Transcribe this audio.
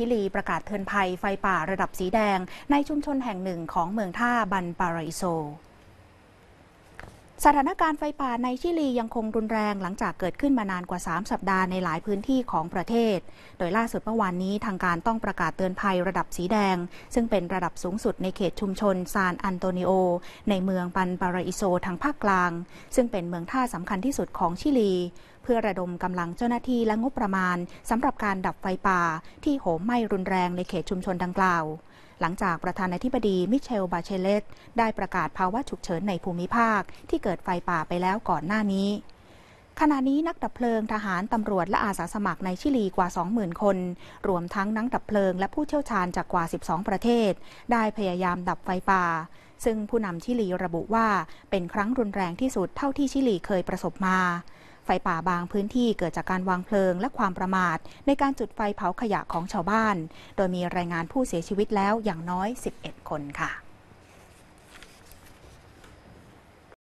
ชิลี ประกาศเตือนภัยไฟป่าระดับสีแดงในชุมชนแห่งหนึ่งของเมืองท่าบันปาราอิโซ สถานการณ์ไฟป่าในชิลียังคงรุนแรงหลังจากเกิดขึ้นมานานกว่า 3 สัปดาห์ในหลายพื้นที่ของประเทศ โดยล่าสุดเมื่อวานนี้ทางการต้องประกาศเตือนภัยระดับสีแดง ซึ่งเป็นระดับสูงสุดในเขตชุมชน ซานอันโตนิโอ ในเมืองปันปาราอิโซทางภาคกลาง ซึ่งเป็นเมืองท่าสำคัญที่สุดของชิลีเพื่อระดมกำลังเจ้าหน้าที่และงบประมาณสำหรับการดับไฟป่า ที่โหมไหม้รุนแรงในเขตชุมชนดังกล่าว หลังจากประธานาธิบดีมิเชลบาเชเลตได้ประกาศภาวะฉุกเฉินในภูมิภาค ที่เกิดไฟป่าไปแล้วก่อนหน้านี้ ขณะนี้นักดับเพลิงทหารตำรวจและอาสาสมัครในชิลีกว่า 20,000 คน รวมทั้งนักดับเพลิงและผู้เชี่ยวชาญจากกว่า 12 ประเทศ ได้พยายามดับไฟป่า ซึ่งผู้นำชิลีระบุว่าเป็นครั้งรุนแรงที่สุดเท่าที่ชิลีเคยประสบมาไฟป่าบางพื้นที่เกิดจากการวางเพลิงและความประมาทในการจุดไฟเผาขยะของชาวบ้าน โดยมีรายงานผู้เสียชีวิตแล้วอย่างน้อย 11 คนค่ะ